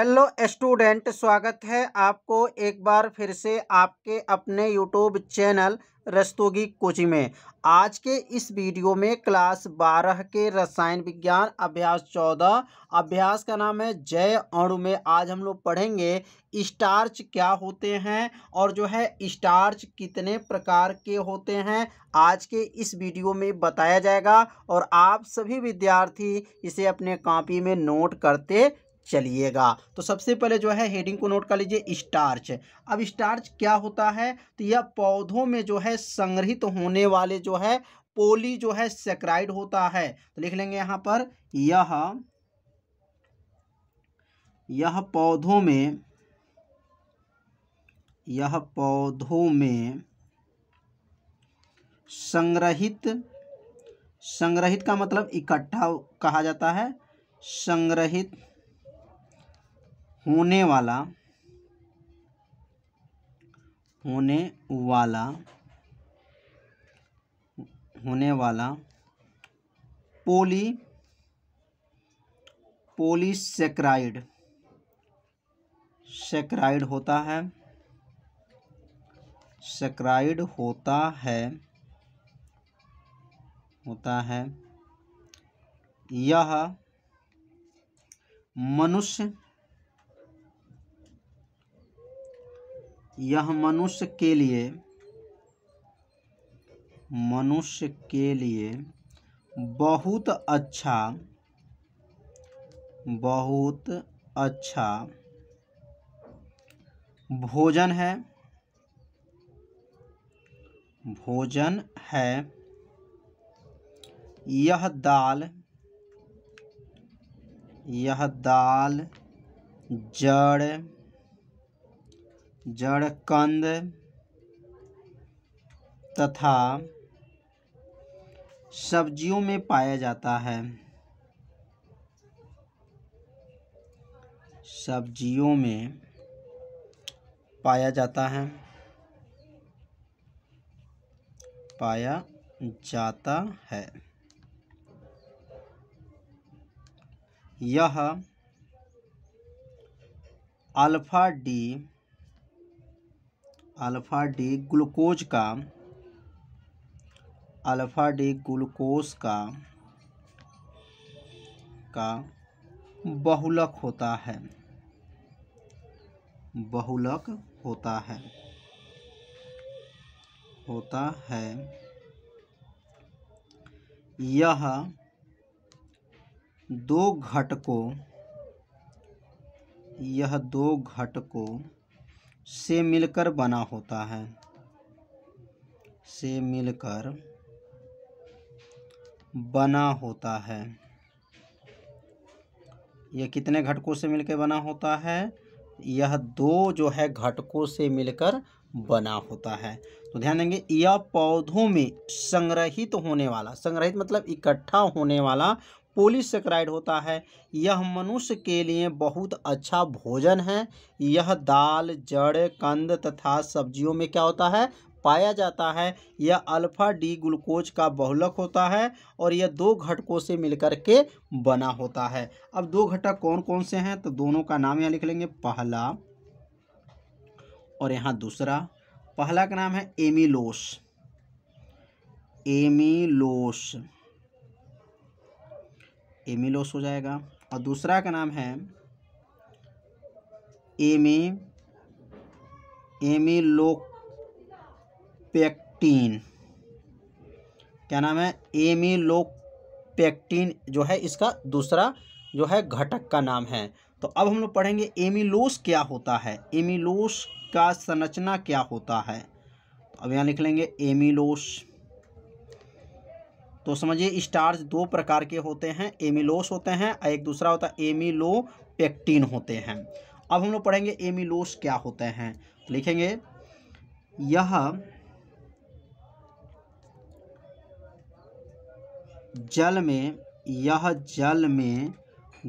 hello student स्वागत है आपको एक बार फिर से आपके अपने यूट्यूब चैनल रस्तोगी कोचिंग में आज के इस वीडियो में क्लास बारह के रसायन विज्ञान अभ्यास चौदह अभ्यास का नाम है जय अणु में आज हम लोग पढ़ेंगे स्टार्च क्या होते हैं और जो है स्टार्च कितने प्रकार के होते हैं आज के इस वीडियो में बताया जाएगा और आप सभी विद्यार्थी इसे अपने कॉपी में नोट करते चलिएगा तो सबसे पहले जो है हेडिंग को नोट कर लीजिए स्टार्च अब स्टार्च क्या होता है तो यह पौधों में जो है संग्रहित होने वाले जो है पोली जो है सेक्राइड होता है तो लिख लेंगे यहां पर यह यह पौधों में यह पौधों में संग्रहित संग्रहित का मतलब इकट्ठा कहा जाता है संग्रहित होने वाला होने वाला होने वाला पोली पोलीसेक्राइड सेक्राइड होता है सेक्राइड होता है होता है यह मनुष्य यह मनुष्य के लिए मनुष्य के लिए बहुत अच्छा बहुत अच्छा भोजन है भोजन है यह दाल यह दाल जड़ जड़ कंद तथा सब्जियों में पाया जाता है सब्जियों में पाया जाता है पाया जाता है यह alpha D alpha D glucose का अल्फ़ा डी ग्लूकोज का का बहुलक होता है बहुलक होता है होता है यह दो घटकों यह दो घटकों से मिलकर बना होता है से मिलकर बना होता है यह कितने घटकों से मिलकर बना होता है यह दो जो है घटकों से मिलकर बना होता है तो ध्यान देंगे यह पौधों में संग्रहित होने वाला संग्रहित मतलब इकट्ठा होने वाला पोलिसक्राइड होता है यह मनुष्य के लिए बहुत अच्छा भोजन है यह दाल जड़ कंद तथा सब्जियों में क्या होता है पाया जाता है यह अल्फा डी ग्लूकोज का बहुलक होता है और यह दो घटकों से मिलकर के बना होता है अब दो घटक कौन कौन से हैं तो दोनों का नाम यहाँ लिख लेंगे पहला और यहाँ दूसरा पहला का नाम है एमिलोस एमिलोस एमिलोस हो जाएगा और दूसरा का नाम है एमी एमिलोपेक्टिन क्या नाम है एमिलोपेक्टिन जो है इसका दूसरा जो है घटक का नाम है तो अब हम लोग पढ़ेंगे एमिलोस क्या होता है एमिलोस का संरचना क्या होता है तो अब यहाँ लिख लेंगे एमिलोस तो समझिए स्टार्च दो प्रकार के होते हैं एमिलोस होते हैं और एक दूसरा होता है एमिलोपेक्टिन होते हैं अब हम लोग पढ़ेंगे एमिलोस क्या होते हैं लिखेंगे यह जल में यह जल में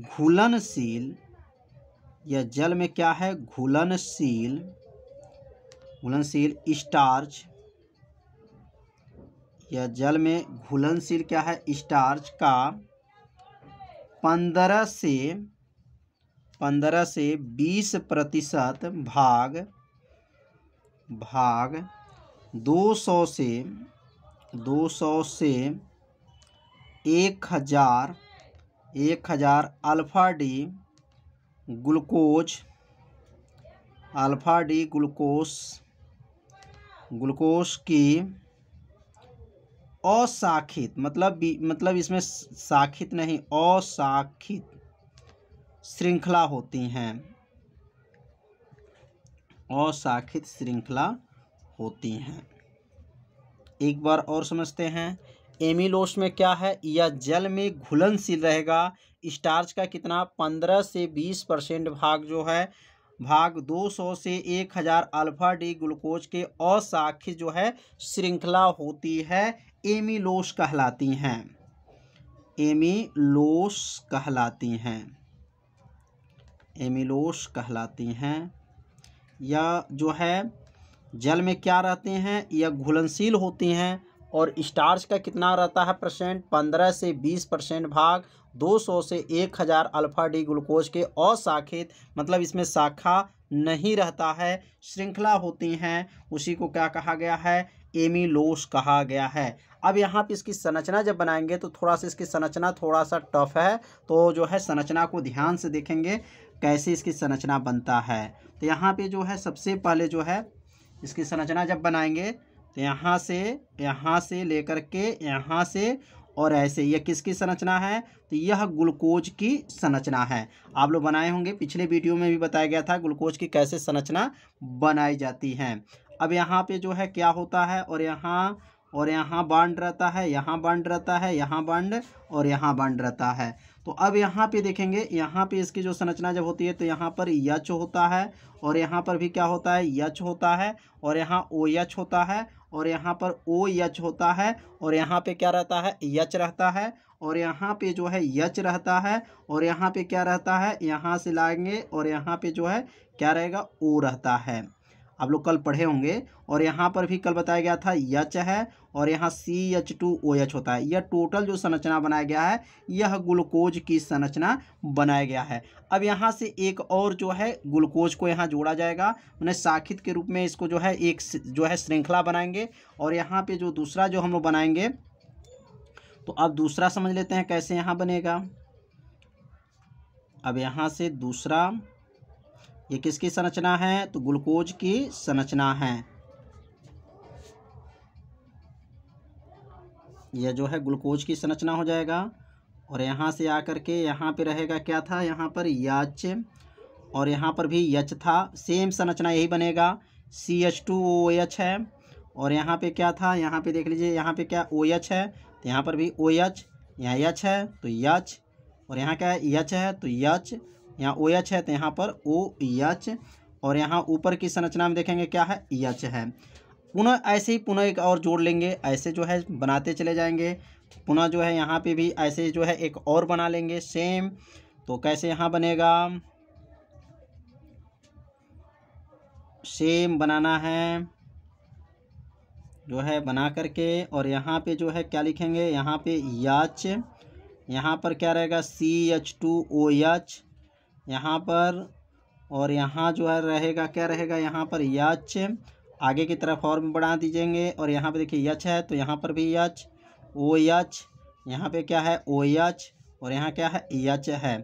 घुलनशील यह जल में क्या है घुलनशील घुलनशील स्टार्च या जल में घुलनशील क्या है स्टार्च का पंद्रह से पंद्रह से बीस प्रतिशत भाग भाग दो सौ से दो सौ से एक हज़ार एक हज़ार alpha D glucose alpha D glucose glucose की अशाखित मतलब मतलब इसमें शाखित नहीं अशाखित श्रृंखला होती हैं अशाखित श्रृंखला होती हैं एक बार और समझते हैं एमिलोस में क्या है यह जल में घुलनशील रहेगा स्टार्च का कितना पंद्रह से बीस परसेंट भाग जो है भाग दो सौ से एक हज़ार अल्फा डी ग्लूकोज के अशाखित जो है श्रृंखला होती है एमिलोस कहलाती हैं एमीलोस कहलाती हैं एमिलोस कहलाती हैं या जो है जल में क्या रहते हैं यह घुलनशील होती हैं और स्टार्च का कितना रहता है परसेंट पंद्रह से बीस परसेंट भाग दो सौ से एक हज़ार अल्फ़ा डी ग्लूकोज के अशाखित मतलब इसमें शाखा नहीं रहता है श्रृंखला होती हैं उसी को क्या कहा गया है एमिलोस कहा गया है अब यहाँ पे इसकी संरचना जब बनाएंगे तो थोड़ा सा इसकी संरचना थोड़ा सा टफ है तो जो है संरचना को ध्यान से देखेंगे कैसे इसकी संरचना बनता है तो यहाँ पे जो है सबसे पहले जो है इसकी संरचना जब बनाएंगे तो यहाँ से यहाँ से लेकर के यहाँ से और ऐसे यह किसकी संरचना है तो यह ग्लूकोज की संरचना है आप लोग बनाए होंगे पिछले वीडियो में भी बताया गया था ग्लूकोज की कैसे संरचना बनाई जाती है अब यहाँ पे जो है क्या होता है और यहाँ और यहाँ बांड रहता है यहाँ बांड रहता है यहाँ बांड और यहाँ बांड रहता है तो अब यहाँ पे देखेंगे यहाँ पे इसकी जो संरचना जब होती है तो यहाँ पर यच होता है और यहाँ पर भी क्या होता है यच होता है और यहाँ ओ यच होता है और यहाँ पर ओ यच होता है और यहाँ पे क्या रहता है यच रहता है और यहाँ पे जो है यच रहता है और यहाँ पे क्या रहता है यहाँ से लाएंगे और यहाँ पे जो है क्या रहेगा ओ रहता है आप लोग कल पढ़े होंगे और यहाँ पर भी कल बताया गया था यच है और यहाँ C H two O H होता है यह टोटल जो संरचना बनाया गया है यह ग्लूकोज की संरचना बनाया गया है अब यहाँ से एक और जो है ग्लूकोज को यहाँ जोड़ा जाएगा उन्हें साखित के रूप में इसको जो है एक जो है श्रृंखला बनाएंगे और यहाँ पे जो दूसरा जो हम लोग बनाएंगे तो अब दूसरा समझ लेते हैं कैसे यहाँ बनेगा अब यहाँ से दूसरा ये किसकी संरचना है तो ग्लूकोज की संरचना है यह जो है ग्लूकोज की संरचना हो जाएगा और यहाँ से आकर के यहाँ पे रहेगा क्या था यहाँ पर यच और यहाँ पर भी यच था सेम संरचना यही बनेगा C H two O H है और यहाँ पे क्या था यहाँ पे देख लीजिए यहाँ पे क्या ओ एच है तो यहाँ पर भी ओ एच यहाँ यच है तो यच और यहाँ क्या है यच है तो यच यहाँ ओ एच है तो यहाँ पर ओ एच और यहाँ ऊपर की संरचना में देखेंगे क्या है एच है पुनः ऐसे ही पुनः एक और जोड़ लेंगे ऐसे जो है बनाते चले जाएंगे पुनः जो है यहाँ पे भी ऐसे जो है एक और बना लेंगे सेम तो कैसे यहाँ बनेगा सेम बनाना है जो है बना करके और यहाँ पे जो है क्या लिखेंगे यहाँ पे याच यहाँ पर क्या रहेगा C H two O H यहाँ पर और यहाँ जो है रहेगा क्या रहेगा यहाँ पर यच आगे की तरफ और भी बढ़ा दीजिएंगे और यहाँ पे देखिए यच है तो यहाँ पर भी यच ओ यच यहाँ पे क्या है ओ यच और यहाँ क्या है यच है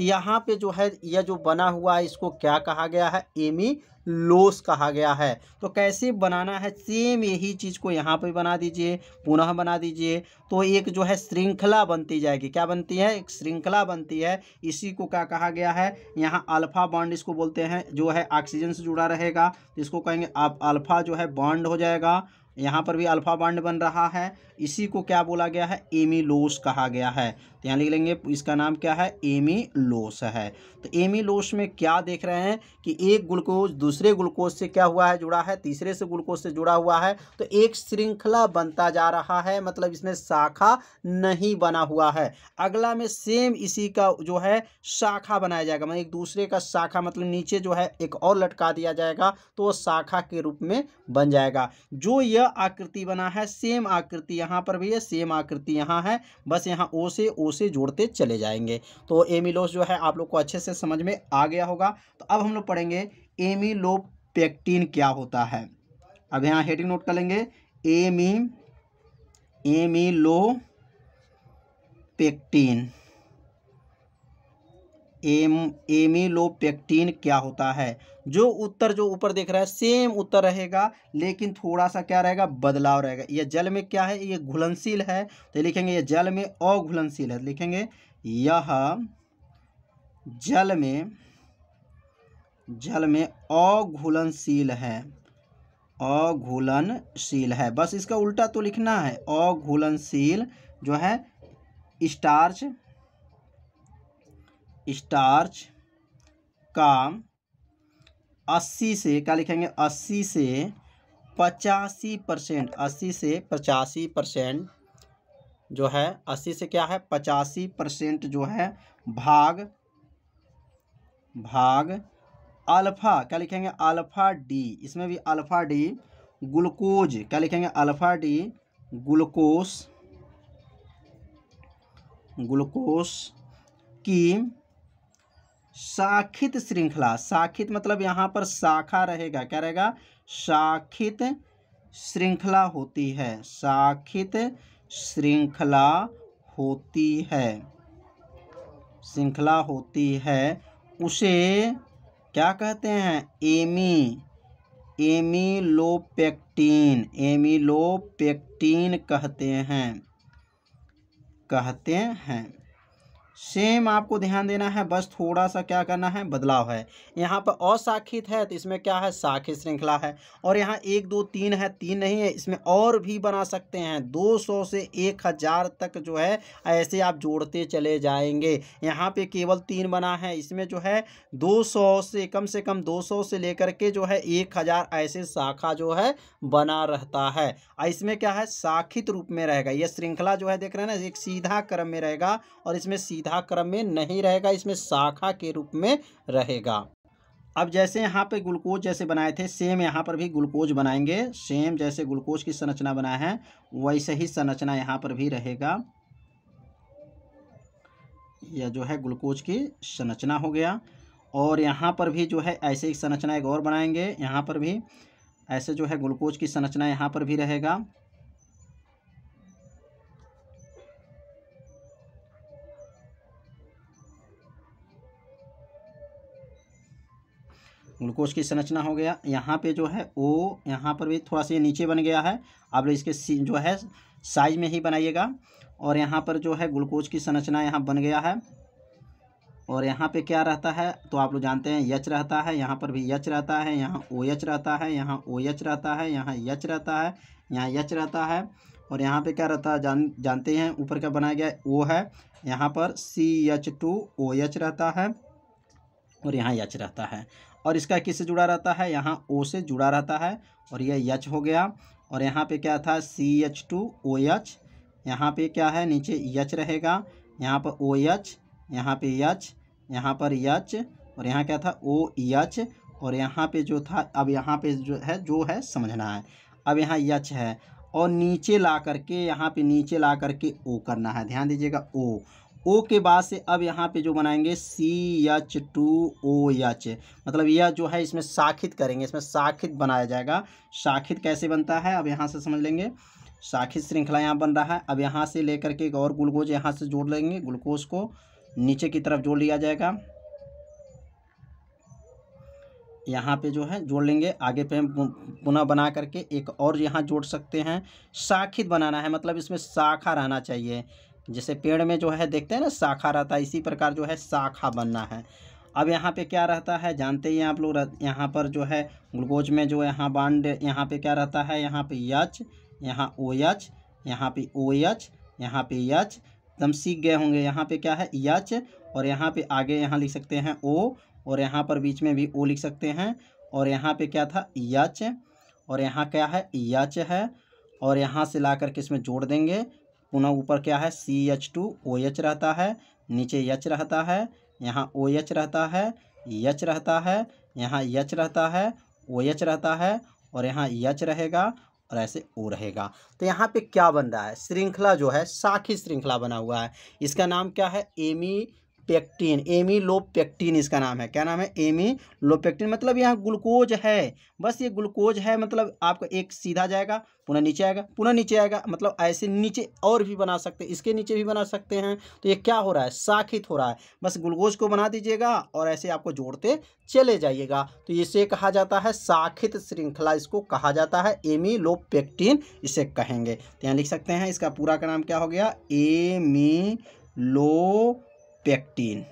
तो यहाँ पे जो है यह जो बना हुआ है इसको क्या कहा गया है एमी लोस कहा गया है तो कैसे बनाना है सेम यही चीज़ को यहाँ पे बना दीजिए पुनः बना दीजिए तो एक जो है श्रृंखला बनती जाएगी क्या बनती है एक श्रृंखला बनती है इसी को क्या कहा गया है यहाँ अल्फा बॉन्ड इसको बोलते हैं जो है ऑक्सीजन से जुड़ा रहेगा इसको कहेंगे आप अल्फा जो है बॉन्ड हो जाएगा यहाँ पर भी अल्फा बांड बन रहा है इसी को क्या बोला गया है एमी लोस कहा गया है तो यहाँ लिख लेंगे इसका नाम क्या है एमी लोस है तो एमी लोस में क्या देख रहे हैं कि एक ग्लूकोज दूसरे ग्लूकोज से क्या हुआ है जुड़ा है तीसरे से ग्लूकोज से जुड़ा हुआ है तो एक श्रृंखला बनता जा रहा है मतलब इसमें शाखा नहीं बना हुआ है अगला में सेम इसी का जो है शाखा बनाया जाएगा मतलब एक दूसरे का शाखा मतलब नीचे जो है एक और लटका दिया जाएगा तो वह शाखा के रूप में बन जाएगा जो यह यह आकृति बना है सेम आकृति यहाँ पर भी है सेम आकृति यहाँ है बस यहाँ ओ से ओ से जोड़ते चले जाएंगे तो एमिलोस जो है आप लोग को अच्छे से समझ में आ गया होगा तो अब हम लोग पढ़ेंगे एमिलोपेक्टिन क्या होता है अब यहाँ हेडिंग नोट कर लेंगे एमी एमिलोपेक्टिन एम एमिलोपेक्टीन क्या होता है जो उत्तर जो ऊपर देख रहा है सेम उत्तर रहेगा लेकिन थोड़ा सा क्या रहेगा बदलाव रहेगा यह जल में क्या है ये घुलनशील है तो लिखेंगे यह जल में अघुलनशील है तो लिखेंगे यह जल में जल में अघुलनशील है अघुलनशील है बस इसका उल्टा तो लिखना है अघुलनशील जो है स्टार्च स्टार्च का अस्सी से क्या लिखेंगे अस्सी से पचासी परसेंट अस्सी से पचासी परसेंट जो है अस्सी से क्या है पचासी परसेंट जो है भाग भाग अल्फ़ा क्या लिखेंगे अल्फ़ा डी इसमें भी अल्फ़ा डी ग्लूकोज क्या लिखेंगे अल्फ़ा डी ग्लूकोस ग्लूकोस की शाखित श्रृंखला शाखित मतलब यहाँ पर शाखा रहेगा क्या रहेगा शाखित श्रृंखला होती है शाखित श्रृंखला होती है श्रृंखला होती है उसे क्या कहते हैं एमी एमीलोपेक्टीन एमिलोपेक्टीन कहते हैं कहते हैं सेम आपको ध्यान देना है बस थोड़ा सा क्या करना है बदलाव है यहाँ पर अशाखित है तो इसमें क्या है साखित श्रृंखला है और यहाँ एक दो तीन है तीन नहीं है इसमें और भी बना सकते हैं दो सौ से एक हज़ार तक जो है ऐसे आप जोड़ते चले जाएंगे यहाँ पे केवल तीन बना है इसमें जो है दो सौ से कम से कम दो सौ से लेकर के जो है एक हज़ार ऐसे शाखा जो है बना रहता है इसमें क्या है शाखित रूप में रहेगा यह श्रृंखला जो है देख रहे हैं ना एक सीधा क्रम में रहेगा और इसमें सीधा क्रम में नहीं रहेगा इसमें शाखा के रूप में रहेगा अब जैसे यहाँ पे ग्लूकोज जैसे बनाए थे सेम यहाँ पर भी ग्लूकोज बनाएंगे सेम जैसे ग्लूकोज की संरचना बना है वैसे ही संरचना यहाँ पर भी रहेगा यह जो है ग्लूकोज की संरचना हो गया और यहाँ पर भी जो है ऐसे ही संरचना एक और बनाएंगे यहाँ पर भी ऐसे जो है ग्लूकोज की संरचना यहाँ पर भी रहेगा ग्लूकोज की संरचना हो गया यहाँ पे जो है ओ यहाँ पर भी थोड़ा सा ये नीचे बन गया है आप लोग इसके सी जो है साइज में ही बनाइएगा और यहाँ पर जो है ग्लूकोज की संरचना यहाँ बन गया है और यहाँ पे क्या रहता है तो आप लोग जानते हैं यच रहता है यहाँ पर भी यच रहता है यहाँ ओ यच रहता है यहाँ ओ यच रहता है यहाँ यच रहता है यहाँ यच रहता है और यहाँ पे क्या रहता है जान जानते हैं ऊपर क्या बनाया गया ओ है यहाँ पर C H two O H रहता है और यहाँ यच रहता है और इसका किससे जुड़ा रहता है यहाँ ओ से जुड़ा रहता है और ये यच हो गया और यहाँ पे क्या था C H two O H यहाँ पे क्या है नीचे यच रहेगा यहाँ पर ओ एच यहाँ पे यच यहाँ पर यच और यहाँ क्या था ओ एच और यहाँ पे जो था अब यहाँ पे जो है जो है समझना है अब यहाँ यच है और नीचे ला करके यहाँ पे नीचे ला करके ओ करना है ध्यान दीजिएगा ओ ओ के बाद से अब यहाँ पे जो बनाएंगे C H two O H मतलब यह जो है इसमें साखित करेंगे इसमें साखित बनाया जाएगा साखित कैसे बनता है अब यहाँ से समझ लेंगे साखित श्रृंखला यहाँ बन रहा है अब यहाँ से लेकर के एक और ग्लूकोज यहाँ से जोड़ लेंगे ग्लूकोज को नीचे की तरफ जोड़ लिया जाएगा यहाँ पे जो है जोड़ लेंगे आगे पे हम पुनः बना करके एक और यहाँ जोड़ सकते हैं शाखित बनाना है मतलब इसमें शाखा रहना चाहिए जैसे पेड़ में जो है देखते हैं ना शाखा रहता है इसी प्रकार जो है शाखा बनना है अब यहाँ पे क्या रहता है जानते ही आप लोग यहाँ पर जो है ग्लूकोज में जो यहाँ बांड यहाँ पे क्या रहता है यहाँ पे यच यहाँ ओ यच यहाँ पे ओ यच यहाँ पे यच एकदम सीख गए होंगे यहाँ पे क्या है यच और यहाँ पे आगे यहाँ लिख सकते हैं ओ और यहाँ पर बीच में भी ओ लिख सकते हैं और यहाँ पे क्या था यच और यहाँ क्या है यच है और यहाँ से ला करके इसमें जोड़ देंगे पुनः ऊपर क्या है C H two O H रहता है नीचे यच रहता है यहाँ ओ एच रहता है यच रहता है यहाँ यच रहता है ओ एच रहता है और यहाँ यच रहेगा और ऐसे ओ रहेगा तो यहाँ पे क्या बन रहा है श्रृंखला जो है शाखी श्रृंखला बना हुआ है इसका नाम क्या है एमी पेक्टिन एमी लोपेक्टिन इसका नाम है क्या नाम है एमी लोपेक्टिन मतलब यहाँ ग्लूकोज है बस ये ग्लूकोज है मतलब आपका एक सीधा जाएगा पुनः नीचे आएगा पुनः नीचे आएगा मतलब ऐसे नीचे और भी बना सकते हैं इसके नीचे भी बना सकते हैं तो ये क्या हो रहा है साखित हो रहा है बस ग्लूकोज को बना दीजिएगा और ऐसे आपको जोड़ते चले जाइएगा तो इसे कहा जाता है साखित श्रृंखला इसको कहा जाता है एमीलोपेक्टिन इसे कहेंगे तो यहाँ लिख सकते हैं इसका पूरा का नाम क्या हो गया एमी लो पेक्टिन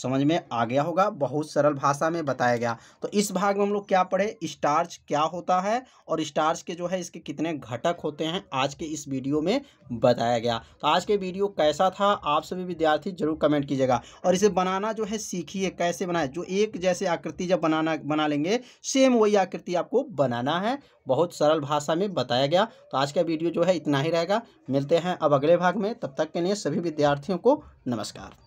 समझ में आ गया होगा बहुत सरल भाषा में बताया गया तो इस भाग में हम लोग क्या पढ़े स्टार्च क्या होता है और स्टार्च के जो है इसके कितने घटक होते हैं आज के इस वीडियो में बताया गया तो आज के वीडियो कैसा था आप सभी विद्यार्थी जरूर कमेंट कीजिएगा और इसे बनाना जो है सीखिए कैसे बनाए जो एक जैसे आकृति जब बनाना बना लेंगे सेम वही आकृति आपको बनाना है बहुत सरल भाषा में बताया गया तो आज का वीडियो जो है इतना ही रहेगा मिलते हैं अब अगले भाग में तब तक के लिए सभी विद्यार्थियों को नमस्कार